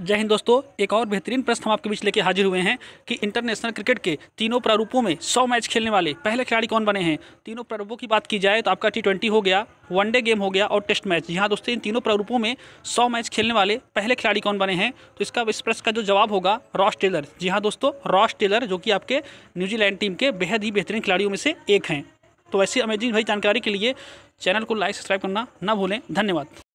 जय हिंद दोस्तों एक और बेहतरीन प्रश्न हम आपके बीच लेके हाजिर हुए हैं कि इंटरनेशनल क्रिकेट के तीनों प्रारूपों में 100 मैच खेलने वाले पहले खिलाड़ी कौन बने हैं तीनों प्रारूपों की बात की जाए तो आपका टी ट्वेंटी हो गया वनडे गेम हो गया और टेस्ट मैच यहाँ दोस्तों इन तीनों प्रारूपों में 100 मैच खेलने वाले पहले खिलाड़ी कौन बने हैं तो इसका इस प्रश्न का जो जवाब होगा रॉस टेलर जी हाँ दोस्तों रॉस टेलर जो कि आपके न्यूजीलैंड टीम के बेहद ही बेहतरीन खिलाड़ियों में से एक हैं तो ऐसी अमेजिंग भाई जानकारी के लिए चैनल को लाइक सब्सक्राइब करना ना भूलें धन्यवाद